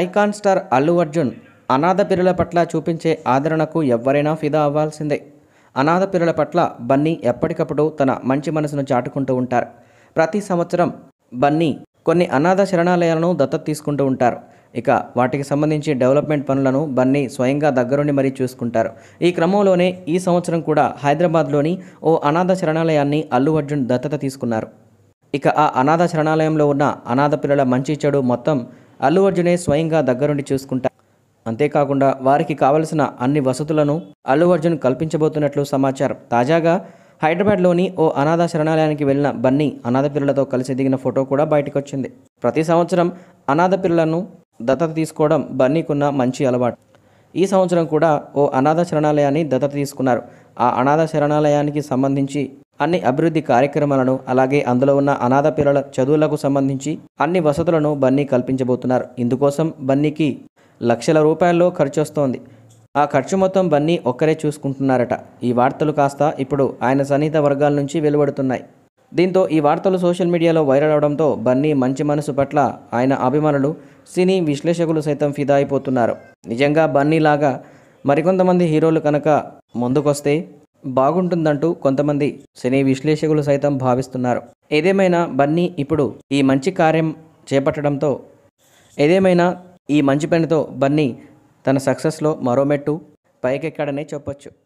icon star Allu Arjun అనాథ పిల్లల పట్ల చూపించే ఆదరణకు ఎవరైనా ఫిదా అవ్వాల్సిందే అనాథ పిల్లల పట్ల బన్నీ ఎప్పటికప్పుడు తన మంచి మనసును చాటుకుంటూ ఉంటారు ప్రతి సంవత్సరం బన్నీ కొన్ని అనాథ శరణాలయాలను దత్తత తీసుకుంటూ ఉంటారు ఇక వాటికి సంబంధించి డెవలప్మెంట్ పనులను బన్నీ స్వయంగా దగ్గరుండి మరీ చూసుకుంటారు ఈ క్రమంలోనే ఈ సంవత్సరం కూడా హైదరాబాద్లోని ఓ అనాథ శరణాలయాన్ని అల్లు అర్జున్ దత్తత తీసుకున్నారు ఇక ఆ అనాథ శరణాలయంలో ఉన్న అనాథ పిల్లల మంచి చెడు మొత్తం అల్లు అర్జునే స్వయంగా దగ్గరుండి చూసుకుంటారు అంతేకాకుండా వారికి కావలసిన అన్ని వసతులను అల్లు అర్జున్ కల్పించబోతున్నట్లు సమాచారం తాజాగా హైదరాబాద్లోని ఓ అనాథ శరణాలయానికి వెళ్ళిన బన్నీ అనాథ పిల్లలతో కలిసి దిగిన ఫోటో కూడా బయటకు వచ్చింది ప్రతి సంవత్సరం అనాథ పిల్లలను దత్తత తీసుకోవడం బన్నీకున్న మంచి అలవాటు ఈ సంవత్సరం కూడా ఓ అనాథ శరణాలయాన్ని దత్తత తీసుకున్నారు ఆ అనాథ శరణాలయానికి సంబంధించి అన్ని అభివృద్ధి కార్యక్రమాలను అలాగే అందులో ఉన్న అనాథ పిల్లల చదువులకు సంబంధించి అన్ని వసతులను బన్నీ కల్పించబోతున్నారు ఇందుకోసం బన్నీకి లక్షల రూపాయల్లో ఖర్చు వస్తోంది ఆ ఖర్చు మొత్తం బన్నీ ఒక్కరే చూసుకుంటున్నారట ఈ వార్తలు కాస్త ఇప్పుడు ఆయన సన్నిహిత వర్గాల నుంచి వెలువడుతున్నాయి దీంతో ఈ వార్తలు సోషల్ మీడియాలో వైరల్ అవడంతో బన్నీ మంచి మనసు పట్ల ఆయన అభిమానులు సినీ విశ్లేషకులు సైతం ఫిదా అయిపోతున్నారు నిజంగా బన్నీలాగా మరికొంతమంది హీరోలు కనుక ముందుకొస్తే బాగుంటుందంటూ కొంతమంది సినీ విశ్లేషకులు సైతం భావిస్తున్నారు ఏదేమైనా బన్నీ ఇప్పుడు ఈ మంచి కార్యం చేపట్టడంతో ఏదేమైనా ఈ మంచి పనితో బన్నీ తన సక్సెస్లో మరో మెట్టు పైకెక్కాడనే చెప్పొచ్చు